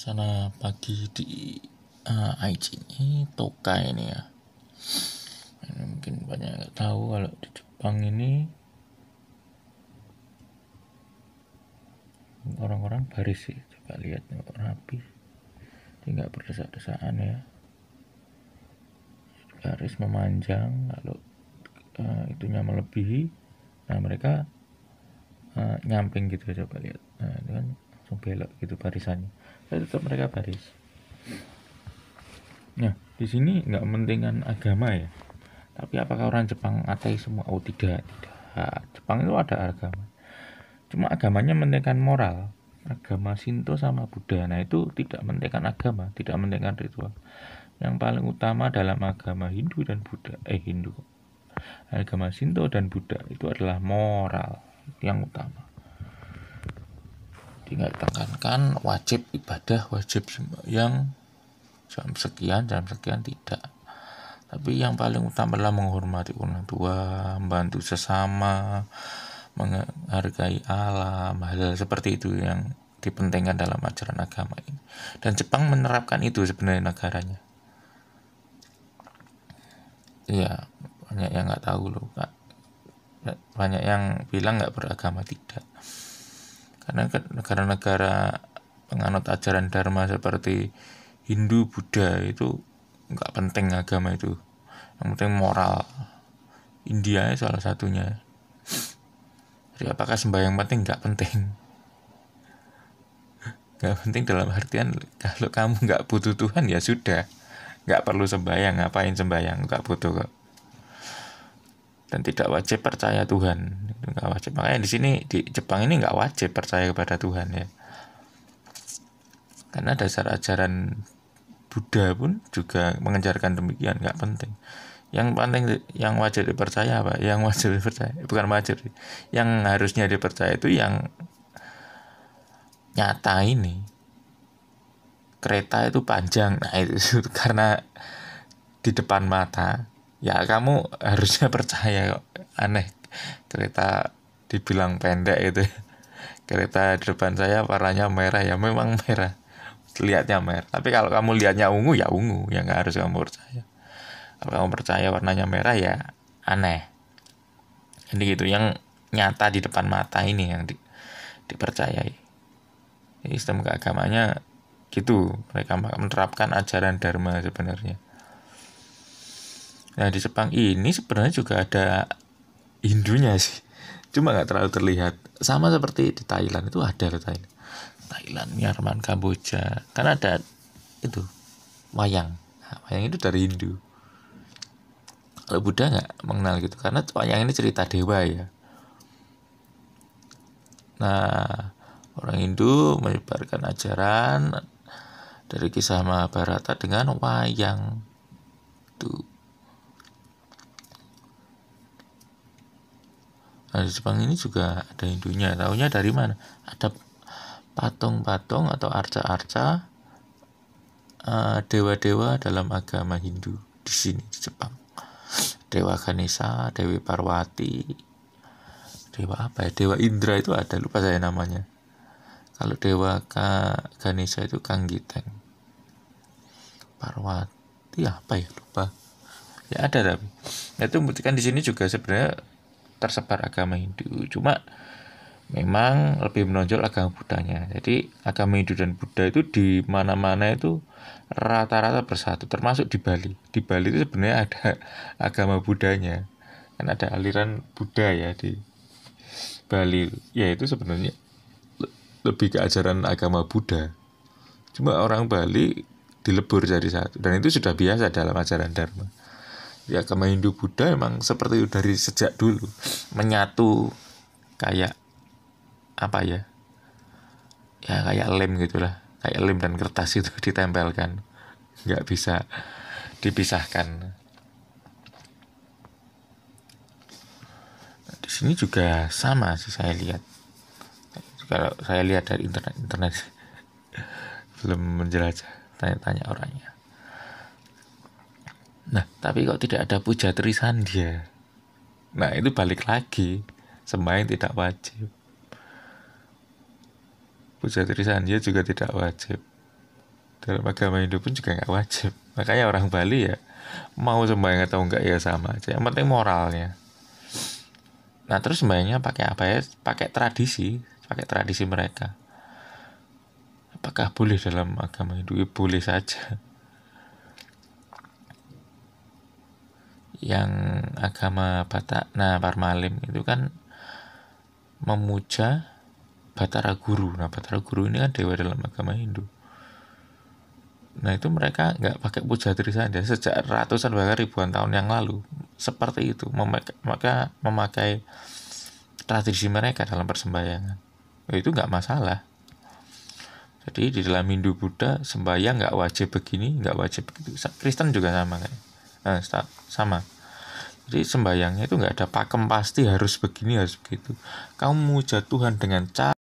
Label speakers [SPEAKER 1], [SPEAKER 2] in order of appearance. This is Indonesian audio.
[SPEAKER 1] suasana pagi di uh, eh, IG ini Toka ini ya ini mungkin banyak nggak tahu kalau di Jepang ini orang-orang baris sih coba lihat rapi tidak berdesak-desakan ya garis memanjang lalu uh, itunya melebihi nah mereka uh, nyamping gitu ya, coba lihat nah ini kan langsung belok gitu barisannya tapi tetap mereka baris nah di sini nggak mendingan agama ya tapi apakah orang Jepang ateis semua oh tidak tidak Jepang itu ada agama cuma agamanya mementingkan moral agama Sinto sama Buddha nah itu tidak mementingkan agama tidak mementingkan ritual yang paling utama dalam agama Hindu dan Buddha eh Hindu agama Sinto dan Buddha itu adalah moral yang utama tinggal tekankan wajib ibadah wajib yang jam sekian jam sekian tidak tapi yang paling utama adalah menghormati orang tua membantu sesama menghargai alam hal seperti itu yang dipentingkan dalam ajaran agama ini dan Jepang menerapkan itu sebenarnya negaranya iya banyak yang nggak tahu loh kak banyak yang bilang nggak beragama tidak karena negara-negara penganut ajaran Dharma seperti Hindu, Buddha itu nggak penting agama itu. Yang penting moral. India ya salah satunya. Jadi apakah sembahyang penting? Nggak penting. Nggak penting dalam artian kalau kamu nggak butuh Tuhan ya sudah. Nggak perlu sembahyang, ngapain sembahyang, nggak butuh kok dan tidak wajib percaya Tuhan nggak wajib makanya di sini di Jepang ini nggak wajib percaya kepada Tuhan ya karena dasar ajaran Buddha pun juga mengejarkan demikian nggak penting yang penting yang wajib dipercaya apa yang wajib dipercaya bukan wajib yang harusnya dipercaya itu yang nyata ini kereta itu panjang nah itu karena di depan mata ya kamu harusnya percaya aneh kereta dibilang pendek itu kereta depan saya warnanya merah ya memang merah lihatnya merah tapi kalau kamu lihatnya ungu ya ungu ya nggak harus kamu percaya kalau kamu percaya warnanya merah ya aneh jadi gitu yang nyata di depan mata ini yang di, dipercayai sistem keagamanya gitu mereka menerapkan ajaran dharma sebenarnya Nah di Jepang ini sebenarnya juga ada Hindunya sih, cuma nggak terlalu terlihat. Sama seperti di Thailand itu ada di Thailand, Thailand, Myanmar, Kamboja, kan ada itu wayang. Nah, wayang itu dari Hindu. Kalau Buddha nggak mengenal gitu, karena wayang ini cerita dewa ya. Nah, orang Hindu menyebarkan ajaran dari kisah Mahabharata dengan wayang. Tuh. Nah, di Jepang ini juga ada Hindunya. Tahunya dari mana? Ada patung-patung atau arca-arca uh, dewa-dewa dalam agama Hindu di sini di Jepang. Dewa Ganesha, Dewi Parwati, Dewa apa ya? Dewa Indra itu ada, lupa saya namanya. Kalau Dewa Ka Ganesha itu Kang Giteng. Parwati apa ya? Lupa. Ya ada tapi. Nah, itu membuktikan di sini juga sebenarnya tersebar agama Hindu cuma memang lebih menonjol agama Budanya jadi agama Hindu dan Buddha itu di mana-mana itu rata-rata bersatu termasuk di Bali di Bali itu sebenarnya ada agama Budanya kan ada aliran Buddha ya di Bali ya itu sebenarnya lebih ke ajaran agama Buddha cuma orang Bali dilebur jadi satu dan itu sudah biasa dalam ajaran Dharma ya agama Hindu Buddha emang seperti itu dari sejak dulu menyatu kayak apa ya ya kayak lem gitulah kayak lem dan kertas itu ditempelkan nggak bisa dipisahkan nah, di sini juga sama sih saya lihat kalau saya lihat dari internet internet belum menjelajah tanya-tanya orangnya Nah, tapi kok tidak ada puja Trisandya? Nah, itu balik lagi. Sembahyang tidak wajib. Puja Trisandya juga tidak wajib. Dalam agama Hindu pun juga nggak wajib. Makanya orang Bali ya mau sembahyang atau enggak ya sama aja. Yang penting moralnya. Nah terus sembahyangnya pakai apa ya? Pakai tradisi, pakai tradisi mereka. Apakah boleh dalam agama Hindu? Ya, boleh saja yang agama Batak, nah Parmalim itu kan memuja Batara Guru. Nah Batara Guru ini kan dewa dalam agama Hindu. Nah itu mereka nggak pakai puja saja, sejak ratusan bahkan ribuan tahun yang lalu seperti itu memakai, maka memakai tradisi mereka dalam persembahyangan. nah, itu nggak masalah jadi di dalam Hindu Buddha sembahyang nggak wajib begini nggak wajib begitu Kristen juga sama kayak nah, sama jadi sembayangnya itu nggak ada pakem pasti harus begini harus begitu kamu jatuhan dengan cara